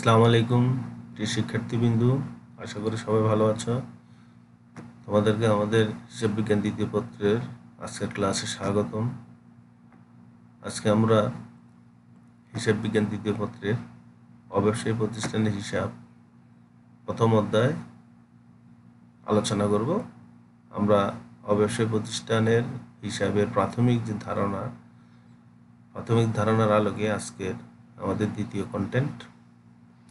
আসসালামু আলাইকুম প্রিয় শিক্ষার্থীবৃন্দু আশা করি সবাই ভালো আছো তোমাদেরকে আমাদের হিসাব বিজ্ঞান দ্বিতীয় পত্রের আজকের ক্লাসে স্বাগতম আজকে আমরা হিসাব বিজ্ঞান দ্বিতীয় পত্রের অব্যবসায়ী প্রতিষ্ঠানের হিসাব প্রথম অধ্যায় আলোচনা করব আমরা অব্যবসায়ী প্রতিষ্ঠানের হিসাবের প্রাথমিক যে ধারণা প্রাথমিক ধারণার আলোকে আজকের আমাদের দ্বিতীয় কন্টেন্ট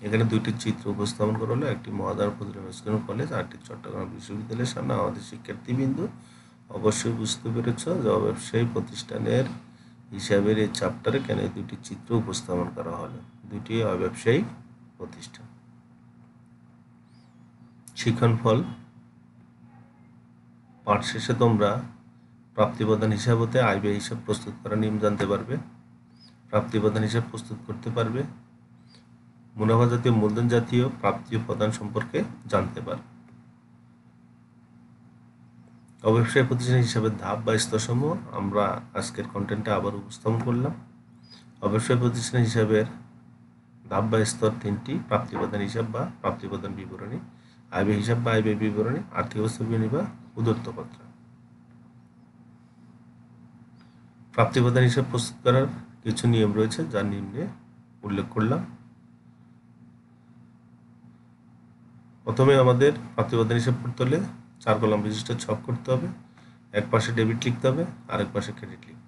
এখানে দুইটি চিত্র উপস্থাপন করা হলো একটি মহাদার ফজলুল ইসলাম কলেজ আরটি চট্টগ্রাম বিশ্ববিদ্যালয়ের সামনে আমাদের শিক্ষার্থীবৃন্দু অবশ্যই বুঝতে পেরেছ যে ব্যবসায়ী প্রতিষ্ঠানের হিসাবের এই চ্যাপ্টারে কেন দুটি চিত্র উপস্থাপন করা হলো দুটি অব্যবসায়িক প্রতিষ্ঠান শিক্ষণ ফল পাঠ শেষে তোমরা প্রাপ্তিপ্রধান হিসাব হতে আইবে হিসাব প্রস্তুত করা নিয়ম জানতে পারবে প্রাপ্তিপ্রধান হিসাব প্রস্তুত করতে পারবে মুনাফা জাতীয় মূলধন জাতীয় প্রাপ্তি উপাদান সম্পর্কে জানতে পারে ব্যবসায় প্রতিষ্ঠান হিসাবে ধাপ বা স্তরসমূহ আমরা আজকের কন্টেন্টটা আবার উপস্থাপন করলাম ব্যবসায় প্রতিষ্ঠান হিসাবে ধাপ বা স্তর তিনটি উপাদান হিসাব বা প্রাপ্তিপ্রধান বিবরণী আয় হিসাব বা আয় বিবরণী আর্থিক অবস্থা বিবরণী বা উদত্তপত্র উপাদান হিসাব প্রস্তুত করার কিছু নিয়ম রয়েছে যা নিম্নে উল্লেখ করলাম প্রথমে আমাদের পাত্রবাদের হিসাব করতে হলে চার কলাম বিশিষ্ট ছক করতে হবে এক পাশে ডেবিট লিখতে হবে আরেক পাশে ক্রেডিট লিখব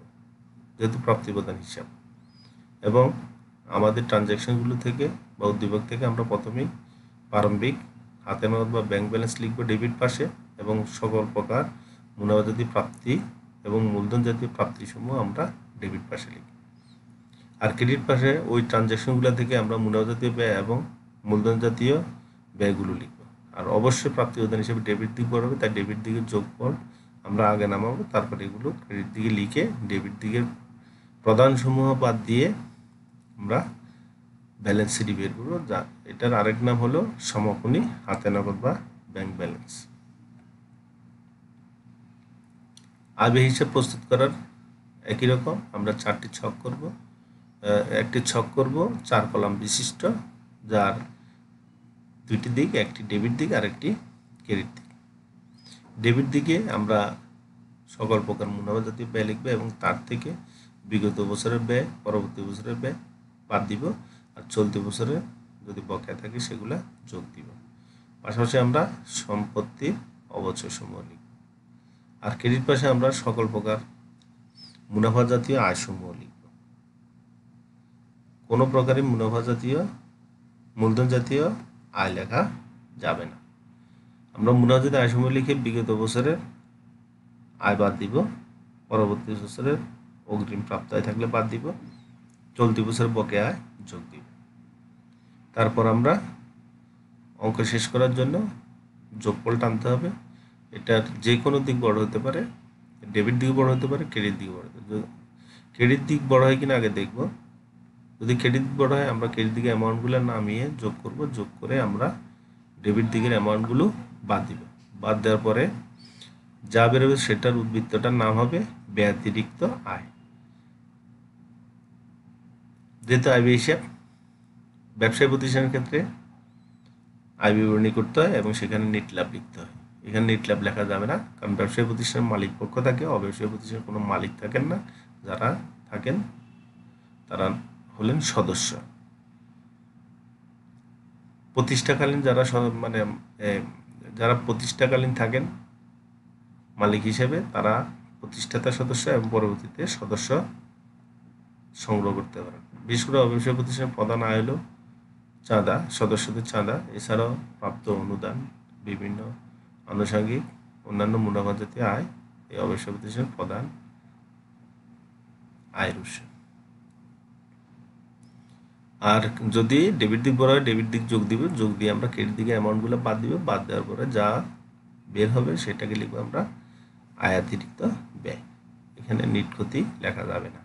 যেহেতু প্রাপ্তিপ্রদান হিসাব এবং আমাদের ট্রানজ্যাকশনগুলো থেকে বা উদ্দীপক থেকে আমরা প্রথমেই প্রারম্ভিক হাতে নগদ বা ব্যাংক ব্যালেন্স লিখব ডেবিট পাশে এবং সকল প্রকার মুনাফা জাতীয় প্রাপ্তি এবং মূলধন জাতীয় প্রাপ্তিসমূহ আমরা ডেবিট পাশে লিখি আর ক্রেডিট পাশে ওই ট্রানজ্যাকশনগুলো থেকে আমরা মুনাফা জাতীয় ব্যয় এবং মূলধন জাতীয় ব্যয়গুলো লিখব আর অবশ্যই প্রাপ্তি উদান হিসেবে ডেবিট দিক হবে তাই ডেবিট দিকের যোগফল আমরা আগে নামাবো তারপরে এগুলো ক্রেডিট দিকে লিখে ডেবিট দিকের প্রদানসমূহ বাদ দিয়ে আমরা ব্যালেন্স সিটি বের করবো যা এটার আরেক নাম হলো সমাপনী হাতে নগদ বা ব্যাংক ব্যালেন্স আবে হিসেব প্রস্তুত করার একই রকম আমরা চারটি ছক করব একটি ছক করব চার কলাম বিশিষ্ট যার দুইটি দিক একটি ডেবিট দিক আর একটি ক্রেডিট দিক ডেবিট দিকে আমরা সকল প্রকার মুনাফা জাতীয় ব্যয় লিখবে এবং তার থেকে বিগত বছরের ব্যয় পরবর্তী বছরের ব্যয় বাদ দিব আর চলতি বছরে যদি বকেয়া থাকে সেগুলো যোগ দিব পাশাপাশি আমরা সম্পত্তির অবচয় সমূহ লিখব আর ক্রেডিট পাশে আমরা সকল প্রকার মুনাফা জাতীয় আয় সমূহ লিখব কোনো প্রকারের মুনাফা জাতীয় মূলধন জাতীয় আয় লেখা যাবে না আমরা মুনাজিদ আয় সময় লিখে বিগত বছরের আয় বাদ দিব পরবর্তী বছরের অগ্রিম প্রাপ্ত আয় থাকলে বাদ দিব চলতি বছর বকে আয় যোগ দিব তারপর আমরা অঙ্ক শেষ করার জন্য যোগফল টানতে হবে এটার যে কোনো দিক বড় হতে পারে ডেবিট দিক বড় হতে পারে ক্রেডিট দিক বড় হতে ক্রেডিট দিক বড় হয় কিনা আগে দেখব যদি ক্রেডিট বড় হয় আমরা ক্রেডিট দিকে অ্যামাউন্টগুলো নামিয়ে যোগ করব যোগ করে আমরা ডেবিট দিকের অ্যামাউন্টগুলো বাদ দিব বাদ দেওয়ার পরে যা বেরোবে সেটার উদ্বৃত্তটার নাম হবে ব্যতিরিক্ত আয় যেহেতু আইবি হিসাব ব্যবসায়ী প্রতিষ্ঠানের ক্ষেত্রে আয় বিবরণী করতে হয় এবং সেখানে নেট লাভ লিখতে হয় এখানে নেট লাভ লেখা যাবে না কারণ ব্যবসায়ী প্রতিষ্ঠানের মালিক পক্ষ থাকে অব্যবসায়ী প্রতিষ্ঠানের কোনো মালিক থাকেন না যারা থাকেন তারা হলেন সদস্য প্রতিষ্ঠাকালীন যারা মানে যারা প্রতিষ্ঠাকালীন থাকেন মালিক হিসেবে তারা প্রতিষ্ঠাতা সদস্য এবং পরবর্তীতে সদস্য সংগ্রহ করতে পারেন বিশেষ করে ব্যবসায় প্রতিষ্ঠানের প্রধান আয় হলো চাঁদা সদস্যদের চাঁদা এছাড়াও প্রাপ্ত অনুদান বিভিন্ন আনুষঙ্গিক অন্যান্য মুনাফা জাতীয় আয় এই অবসর প্রতিষ্ঠানের প্রধান আয়ের উৎসব আর যদি ডেবিট দিক বড় হয় ডেবিট দিক যোগ দিবে যোগ দিয়ে আমরা ক্রেডিট দিকে অ্যামাউন্টগুলো বাদ দিবে বাদ দেওয়ার পরে যা বের হবে সেটাকে লিখবো আমরা আয়াতিরিক্ত ব্যয় এখানে নিট ক্ষতি লেখা যাবে না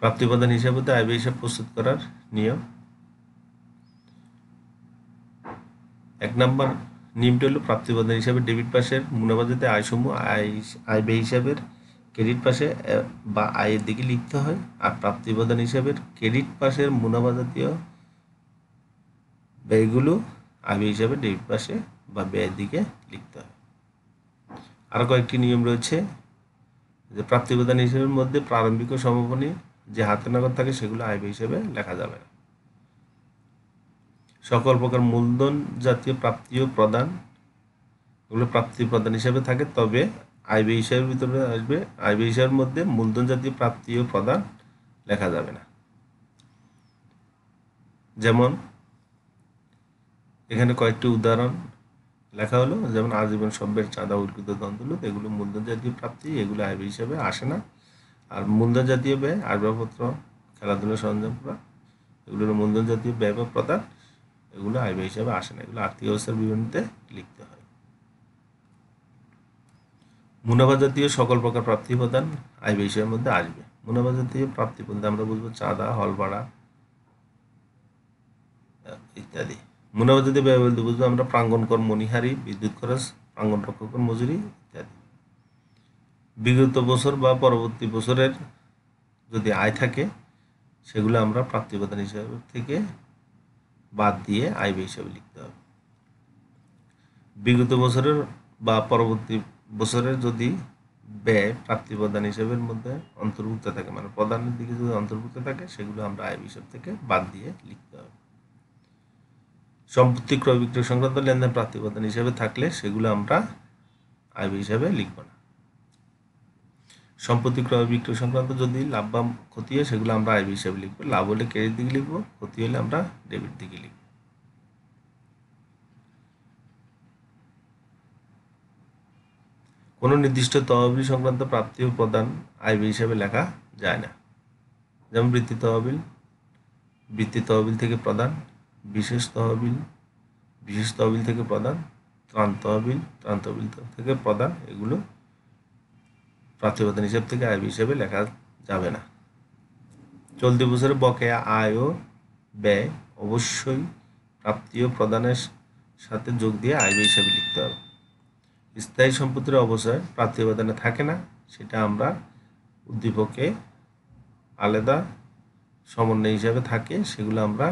প্রাপ্তিপ্রদান হিসাবে আয় হিসাব প্রস্তুত করার নিয়ম এক নম্বর নিয়মটি হলো প্রাপ্তিপ্রদান হিসাবে ডেবিট পাশের মুনাফা আয়সমূহ আয় আয় ব্যয় হিসাবের ক্রেডিট পাশে বা আয়ের দিকে লিখতে হয় আর প্রাপ্তিপ্রদান হিসাবে ক্রেডিট পাশের মুনাফা জাতীয় ব্যয়গুলো আয় হিসাবে ডেবিট পাশে বা ব্যয়ের দিকে লিখতে হয় আরও কয়েকটি নিয়ম রয়েছে যে প্রাপ্তিপ্রদান হিসাবের মধ্যে প্রারম্ভিক ও সমাপনী যে হাতে নগদ থাকে সেগুলো আয় হিসাবে লেখা যাবে সকল প্রকার মূলধন জাতীয় প্রাপ্তি ও প্রদান এগুলো প্রাপ্তি প্রদান হিসাবে থাকে তবে আইবি হিসাবের ভিতরে আসবে আইবি হিসাবের মধ্যে মূলধন জাতীয় প্রাপ্তি ও প্রদান লেখা যাবে না যেমন এখানে কয়েকটি উদাহরণ লেখা হলো যেমন আজীবন সভ্যের চাঁদা উল্কৃত দ্বন্দ্ব এগুলো মূলধন জাতীয় প্রাপ্তি এগুলো আইবি হিসাবে আসে না আর মূলধন জাতীয় ব্যয় আসবাবপত্র খেলাধুলা সরঞ্জাম করা এগুলো মূলধন জাতীয় ব্যয় বা প্রদান এগুলো আইবি হিসাবে আসে না এগুলো আর্থিক অবস্থার বিবরণীতে লিখতে হয় মুনাফা জাতীয় সকল প্রকার প্রাপ্তি প্রদান আয় বিষয়ের মধ্যে আসবে মুনাফা জাতীয় প্রাপ্তি বলতে আমরা বুঝবো চাঁদা হল ভাড়া ইত্যাদি মুনাফা জাতীয় ব্যয় বলতে বুঝবো আমরা প্রাঙ্গন কর মণিহারি বিদ্যুৎ খরচ প্রাঙ্গন রক্ষকর মজুরি ইত্যাদি বিগত বছর বা পরবর্তী বছরের যদি আয় থাকে সেগুলো আমরা প্রাপ্তি প্রদান হিসাবে থেকে বাদ দিয়ে আয় হিসাবে লিখতে হবে বিগত বছরের বা পরবর্তী বছরের যদি ব্যয় প্রাপ্তি প্রদান হিসেবের মধ্যে অন্তর্ভুক্ত থাকে মানে প্রদানের দিকে যদি অন্তর্ভুক্ত থাকে সেগুলো আমরা আয় হিসাব থেকে বাদ দিয়ে লিখতে হবে সম্পত্তি ক্রয় বিক্রয় সংক্রান্ত লেনদেন প্রাপ্তি হিসেবে থাকলে সেগুলো আমরা আয় হিসাবে লিখব না সম্পত্তি ক্রয় বিক্রয় সংক্রান্ত যদি লাভ বা ক্ষতি হয় সেগুলো আমরা আয় হিসাবে লিখবো লাভ হলে ক্রেডিট দিকে লিখবো ক্ষতি হলে আমরা ডেবিট দিকে লিখব কোনো নির্দিষ্ট তহবিল সংক্রান্ত প্রাপ্তি ও প্রদান আইবি হিসাবে লেখা যায় না যেমন বৃত্তি তহবিল বৃত্তি তহবিল থেকে প্রদান বিশেষ তহবিল বিশেষ তহবিল থেকে প্রদান ত্রাণ তহবিল ত্রাণ তহবিল থেকে প্রদান এগুলো প্রাপ্তি প্রদান হিসাব থেকে আইবি হিসাবে লেখা যাবে না চলতি বছরের বকেয়া আয় ও ব্যয় অবশ্যই প্রাপ্তি ও প্রদানের সাথে যোগ দিয়ে আইবি হিসাবে লিখতে হবে স্থায়ী সম্পত্তির অবসর প্রার্থীবাদনে থাকে না সেটা আমরা উদ্দীপকে আলাদা সমন্বয় হিসাবে থাকে সেগুলো আমরা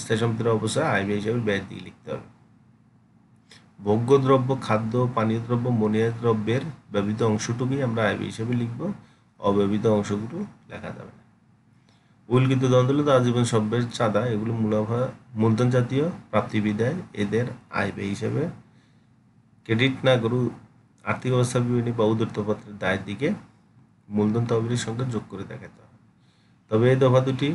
স্থায়ী সম্পত্তির অবসর আইবি হিসাবে ব্যয় দিয়ে লিখতে হবে ভোগ্য দ্রব্য খাদ্য পানীয় দ্রব্য মনিয়া দ্রব্যের ব্যবহৃত অংশটুকুই আমরা আইবি হিসাবে লিখব অব্যবহৃত অংশগুলো লেখা যাবে না উল্লিখিত তার আজীবন সভ্যের চাঁদা এগুলো মুনাফা মূলধন জাতীয় প্রাপ্তিবিদায় এদের আয় হিসাবে ক্রেডিট না গরু আর্থিক অবস্থা বিবরণী বা উদ্ধপত্রের দায়ের দিকে মূলধন তহবিলের সঙ্গে যোগ করে দেখাতে হবে তবে এই দফা দুটি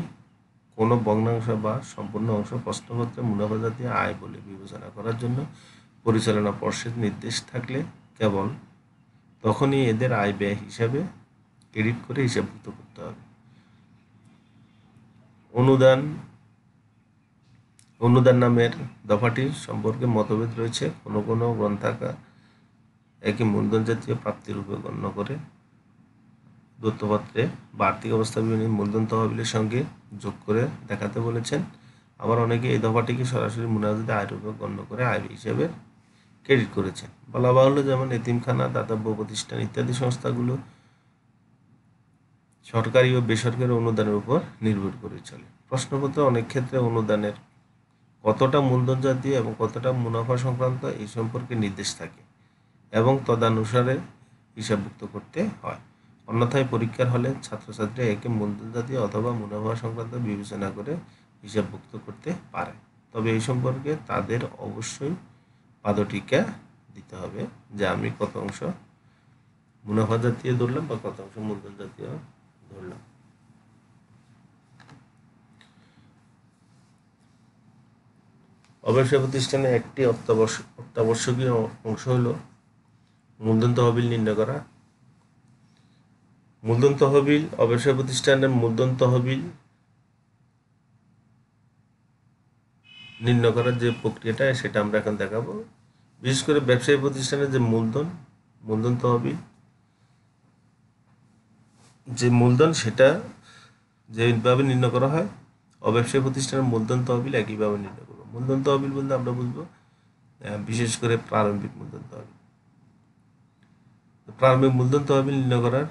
কোনো বগ্নাংশ বা সম্পূর্ণ অংশ প্রশ্নপত্রে মুনাফা জাতীয় আয় বলে বিবেচনা করার জন্য পরিচালনা পর্ষদ নির্দেশ থাকলে কেবল তখনই এদের আয় ব্যয় হিসাবে ক্রেডিট করে হিসাবভুক্ত করতে হবে অনুদান অনুদান নামের দফাটি সম্পর্কে মতভেদ রয়েছে কোনো কোনো গ্রন্থাকার একে মূলধন জাতীয় প্রাপ্তিরূপে গণ্য করে তথ্যপত্রে বাড়তি অবস্থা বিভিন্ন মূলধন তহবিলের সঙ্গে যোগ করে দেখাতে বলেছেন আবার অনেকে এই দফাটিকে সরাসরি আয় রূপে গণ্য করে আয় হিসেবে ক্রেডিট করেছেন বলা বাহুল্য যেমন এতিমখানা দাতব্য প্রতিষ্ঠান ইত্যাদি সংস্থাগুলো সরকারি ও বেসরকারি অনুদানের উপর নির্ভর করে চলে প্রশ্নপত্র অনেক ক্ষেত্রে অনুদানের কতটা মূলধন জাতীয় এবং কতটা মুনাফা সংক্রান্ত এই সম্পর্কে নির্দেশ থাকে এবং তদানুসারে হিসাবভুক্ত করতে হয় অন্যথায় পরীক্ষার হলে ছাত্রছাত্রী একে মূলধন জাতীয় অথবা মুনাফা সংক্রান্ত বিবেচনা করে হিসাবভুক্ত করতে পারে তবে এই সম্পর্কে তাদের অবশ্যই পাদটিকা দিতে হবে যে আমি কত অংশ মুনাফা জাতীয় ধরলাম বা কত অংশ মূলধন জাতীয় অব্যবসা প্রতিষ্ঠানে একটি অত্যাবশ্যকীয় অংশ হল মূলধন তহবিল নির্ণয় করা মূলধন তহবিল অব্যবসা প্রতিষ্ঠানের মূলধন তহবিল নির্ণয় করার যে প্রক্রিয়াটা সেটা আমরা এখন দেখাবো বিশেষ করে ব্যবসায়ী প্রতিষ্ঠানের যে মূলধন মূলধন তহবিল যে মূলধন সেটা যেভাবে নির্ণয় করা হয় অব্যবসায়ী প্রতিষ্ঠানের মূলধন তহবিল একইভাবে নির্ণয় করা মূলধন তহবিল বলতে আমরা বুঝবো বিশেষ করে প্রারম্ভিক মূলধন তহবিল প্রারম্ভিক মূলধন তহবিল নির্ণয় করার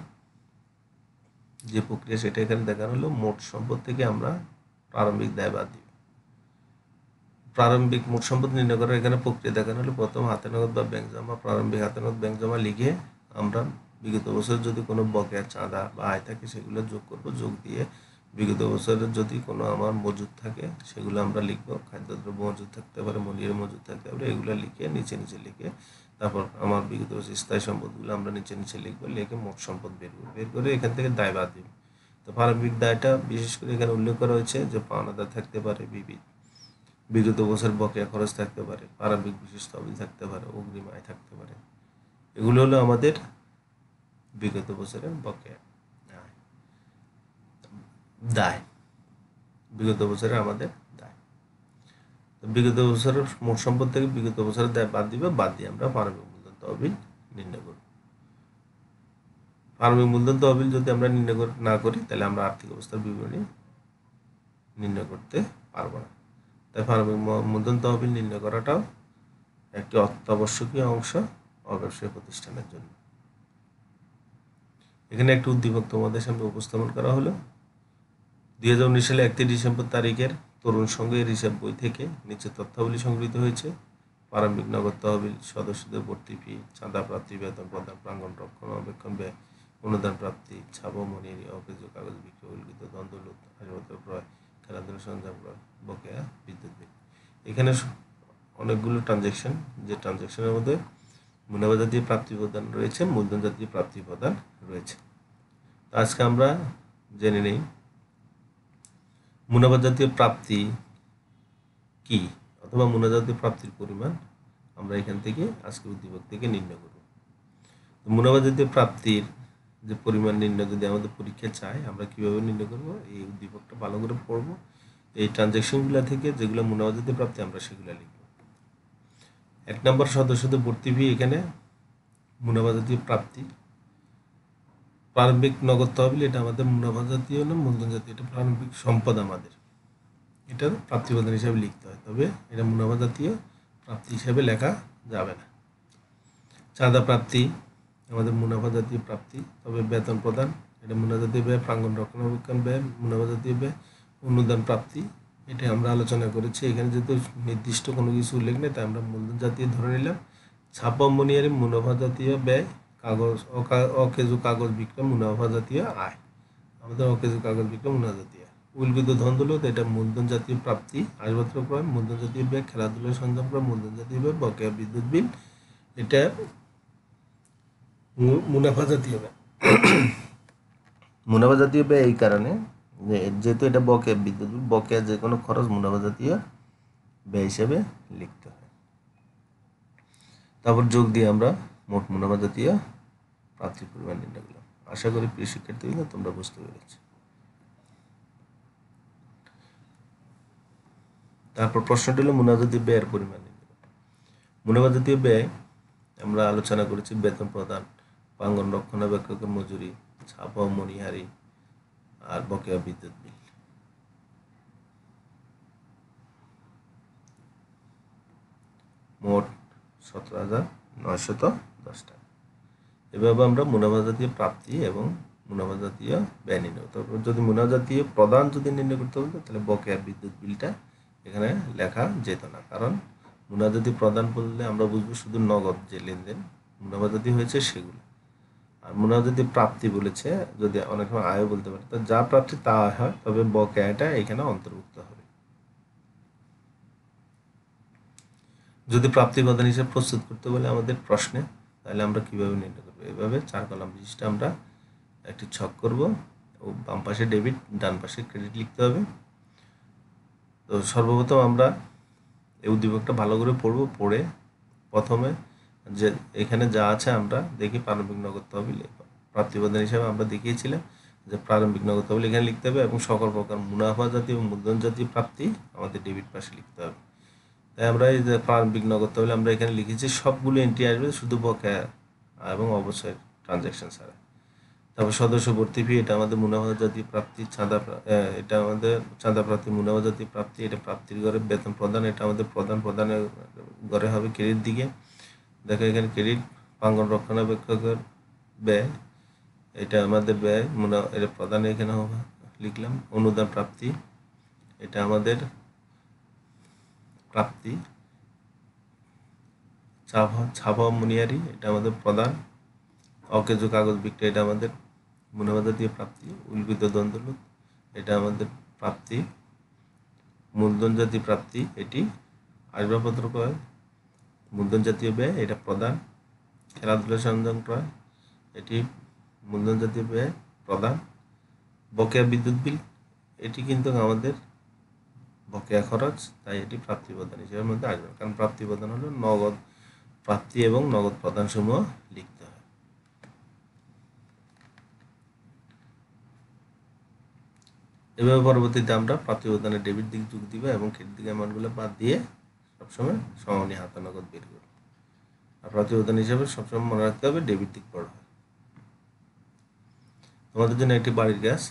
যে প্রক্রিয়া সেটা এখানে দেখানো হলো মোট সম্পদ থেকে আমরা প্রারম্ভিক দায় বাদ দিব প্রারম্ভিক মোট সম্পদ নির্ণয় করার এখানে প্রক্রিয়া দেখানো হলো প্রথম হাতে নগদ বা ব্যাংক জমা প্রারম্ভিক হাতে নগদ ব্যাংক জমা লিখে আমরা বিগত বছর যদি কোনো বকেয়া চাঁদা বা আয় থাকে সেগুলো যোগ করবো যোগ দিয়ে বিগত বছরের যদি কোনো আমার মজুদ থাকে সেগুলো আমরা লিখব খাদ্যদ্রব্য মজুদ থাকতে পারে মলিয়ার মজুদ থাকতে পারে এগুলো লিখে নিচে নিচে লিখে তারপর আমার বিগত বছর স্থায়ী সম্পদগুলো আমরা নিচে নিচে লিখবো লিখে মোট সম্পদ বের করবো বের করে এখান থেকে দায় বাদ দিব তো প্রারম্ভিক দায়টা বিশেষ করে এখানে উল্লেখ করা হয়েছে যে পাওনাদার থাকতে পারে বিবিধ বিগত বছর বকেয়া খরচ থাকতে পারে প্রারম্ভিক বিশেষ তহবিল থাকতে পারে অগ্রিম আয় থাকতে পারে এগুলো হলো আমাদের বিগত বছরের বকেয়া দায় বিগত বছরে আমাদের দায় বিগত বছরের মোট সম্পদ থেকে বিগত বছরের দায় বাদ দিবে বাদ দিয়ে আমরা ফার্মিং মূলধন তহবিল নির্ণয় করব ফার্মিং মূলধন তহবিল যদি আমরা নির্ণয় না করি তাহলে আমরা আর্থিক অবস্থার বিবরণী নির্ণয় করতে পারবো না তাই ফার্মিং মূলধন তহবিল নির্ণয় করাটাও একটি অত্যাবশ্যকীয় অংশ অব্যবসায়ী প্রতিষ্ঠানের জন্য এখানে একটি উদ্দীপক তোমাদের সামনে উপস্থাপন করা হলো উনিশ সালে একত্রিশ ডিসেম্বর তারিখের তরুণ সংঘের হিসাব বই থেকে নিচে তথ্যাবলী সংগৃহীত হয়েছে প্রারম্ভিক নগদ তহবিল সদস্যদের ভর্তি ফি চাঁদা প্রাপ্তি বেতন প্রদান প্রাঙ্গণ রক্ষণাবেক্ষণ ব্যয় অনুদান প্রাপ্তি ছাপামণির অভিযোগ কাগজ বিক্রি উল্লিখিত দ্বন্দ্বলুত হাসপাতাল ক্রয় খেলাধুলা সরঞ্জাম ক্রয় বকেয়া বিদ্যুৎ বিল এখানে অনেকগুলো ট্রানজ্যাকশন যে ট্রানজ্যাকশনের মধ্যে মুনাফা জাতীয় প্রাপ্তি প্রদান রয়েছে মূলধন জাতীয় প্রাপ্তি প্রদান রয়েছে আজকে আমরা জেনে নিই মুনাফা জাতীয় প্রাপ্তি কি অথবা মুনাজাতীয় প্রাপ্তির পরিমাণ আমরা এখান থেকে আজকের উদ্দীপক থেকে নির্ণয় করব তো মুনাফা জাতীয় প্রাপ্তির যে পরিমাণ নির্ণয় যদি আমাদের পরীক্ষা চায় আমরা কিভাবে নির্ণয় করব এই উদ্দীপকটা ভালো করে পড়ব এই ট্রানজ্যাকশনগুলো থেকে যেগুলো মুনাফা জাতীয় প্রাপ্তি আমরা সেগুলো লিখব এক নম্বর সদস্যদের ভর্তি ফি এখানে মুনাফা জাতীয় প্রাপ্তি প্রারম্ভিক নগদ তহবিল এটা আমাদের মুনাফা জাতীয় না মূলধন জাতীয় এটা প্রারম্ভিক সম্পদ আমাদের এটা প্রাপ্তিবাদন হিসাবে লিখতে হয় তবে এটা মুনাফা জাতীয় প্রাপ্তি হিসাবে লেখা যাবে না চাঁদা প্রাপ্তি আমাদের মুনাফা জাতীয় প্রাপ্তি তবে বেতন প্রদান এটা মুনাফা জাতীয় ব্যয় প্রাঙ্গন রক্ষণাবেক্ষণ ব্যয় মুনাফা জাতীয় ব্যয় অনুদান প্রাপ্তি এটা আমরা আলোচনা করেছি এখানে যেহেতু নির্দিষ্ট কোনো কিছু উল্লেখ নেই তাই আমরা মূলধন জাতীয় ধরে নিলাম ছাপা মনিয়ারি মুনাফা জাতীয় ব্যয় কাগজ অকেজু কাগজ বিক্রয় মুনাফা জাতীয় আয় আমাদের অকেজু কাগজ বিক্রয় মুনাফা জাতীয় উল্লিখিত ধন এটা মূলধন জাতীয় প্রাপ্তি আসবত্র ক্রয় মূলধন জাতীয় ব্যয় খেলাধুলার সরঞ্জাম ক্রয় মূলধন জাতীয় ব্যয় বকেয়া বিদ্যুৎ বিল এটা মুনাফা জাতীয় ব্যয় মুনাফা জাতীয় ব্যয় এই কারণে যেহেতু এটা বকেয়া বিদ্যুৎ বিল বকেয়া যে কোনো খরচ মুনাফা জাতীয় ব্যয় হিসেবে লিখতে হয় তারপর যোগ দিয়ে আমরা মোট মুনাফা জাতীয় প্রাপ্তির পরিমাণ নির্ণয় করলাম আশা করি প্রিয় শিক্ষার্থীগুলো তোমরা বুঝতে পেরেছ তারপর প্রশ্নটি হলো জাতীয় ব্যয়ের পরিমাণ মুনাফা জাতীয় ব্যয় আমরা আলোচনা করেছি বেতন প্রদান প্রাঙ্গন রক্ষণাবেক্ষকের মজুরি ছাপা মণিহারি আর বকেয়া বিদ্যুৎ বিল মোট সতেরো হাজার নয়শত দশ টাকা এভাবে আমরা মুনাফা জাতীয় প্রাপ্তি এবং মুনাফা জাতীয় ব্যয় নির্ণয় করতে যদি মুনাফা জাতীয় প্রদান যদি নির্ণয় করতে বলতো তাহলে বকেয়া বিদ্যুৎ বিলটা এখানে লেখা যেত না কারণ মুনাফা জাতীয় প্রদান বললে আমরা বুঝবো শুধু নগদ যে লেনদেন মুনাফা জাতীয় হয়েছে সেগুলো আর মুনাফা যদি প্রাপ্তি বলেছে যদি অনেক সময় আয় বলতে পারে তো যা প্রাপ্তি তা হয় তবে বকেয়াটা এখানে অন্তর্ভুক্ত হবে যদি প্রাপ্তি প্রদান হিসেবে প্রস্তুত করতে বলে আমাদের প্রশ্নে তাহলে আমরা কিভাবে নির্ণয় করবো এভাবে চার কলাম বিশিষ্ট আমরা একটি ছক করব ও বাম পাশে ডেবিট ডান পাশে ক্রেডিট লিখতে হবে তো সর্বপ্রথম আমরা এই উদ্দীপকটা ভালো করে পড়ব পড়ে প্রথমে যে এখানে যা আছে আমরা দেখি প্রারম্ভিক নগদ তহবিল প্রাপ্তিবন্ধন হিসাবে আমরা দেখিয়েছিলাম যে প্রারম্ভিক নগদ তহবিল এখানে লিখতে হবে এবং সকল প্রকার মুনাফা জাতীয় মূলধন জাতীয় প্রাপ্তি আমাদের ডেবিট পাশে লিখতে হবে তাই আমরা এই যে প্রারম্ভিক নগদ হলে আমরা এখানে লিখেছি সবগুলো এন্ট্রি আসবে শুধু বকেয়া এবং অবশ্যই ট্রানজ্যাকশন ছাড়া তারপর সদস্য ভর্তি ফি এটা আমাদের মুনাফা জাতীয় প্রাপ্তি চাঁদা এটা আমাদের চাঁদা প্রাপ্তি মুনাফা জাতীয় প্রাপ্তি এটা প্রাপ্তির ঘরে বেতন প্রদান এটা আমাদের প্রধান প্রধানের ঘরে হবে ক্রেডিট দিকে দেখো এখানে ক্রেডিট প্রাঙ্গন রক্ষণাবেক্ষকের ব্যয় এটা আমাদের ব্যয় মুনা এটা প্রধান এখানে হবে লিখলাম অনুদান প্রাপ্তি এটা আমাদের প্রাপ্তি ছাভা ছাভা মুনিয়ারি এটা আমাদের প্রধান অকেজো কাগজ বিক্রি এটা আমাদের মুনাবাদা দিয়ে প্রাপ্তি উদ্ভিদ দ্বন্দ্বলুত এটা আমাদের প্রাপ্তি মূলধন জাতীয় প্রাপ্তি এটি আসবাবপত্র ক্রয় মূলধন জাতীয় ব্যয় এটা প্রধান খেলাধুলা সরঞ্জাম ক্রয় এটি মূলধন জাতীয় ব্যয় প্রধান বকেয়া বিদ্যুৎ বিল এটি কিন্তু আমাদের বকেয়া খরচ তাই এটি প্রাপ্তিপ্রদান হিসেবের মধ্যে আসবে কারণ প্রাপ্তিপ্রদান হলো নগদ প্রাপ্তি এবং নগদ প্রদানসমূহ লিখতে হয় এভাবে পরবর্তীতে আমরা প্রাপ্তিপ্রদানের ডেবিট দিক যোগ দিব এবং ক্রেডিট দিক অ্যামাউন্টগুলো বাদ দিয়ে সবসময় সমানি হাতে নগদ বের করব আর প্রাপ্তিপ্রদান হিসেবে সবসময় মনে রাখতে হবে ডেবিট দিক বড় হয় তোমাদের জন্য একটি বাড়ির গ্যাস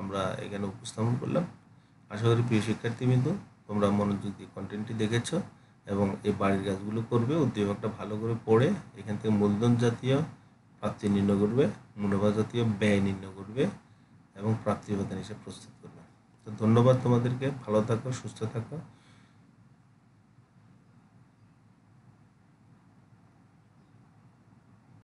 আমরা এখানে উপস্থাপন করলাম আশা করি প্রিয় শিক্ষার্থীবৃন্দ তোমরা মনোযোগ দিয়ে কন্টেন্টটি দেখেছ এবং এই বাড়ির গাছগুলো করবে উদ্দীপকটা ভালো করে পড়ে এখান থেকে মূলধন জাতীয় প্রাপ্তি নির্ণয় করবে মুনাফা জাতীয় ব্যয় নির্ণয় করবে এবং প্রাপ্তি উপাদান হিসেবে প্রস্তুত করবে তো ধন্যবাদ তোমাদেরকে ভালো থাকো সুস্থ থাকো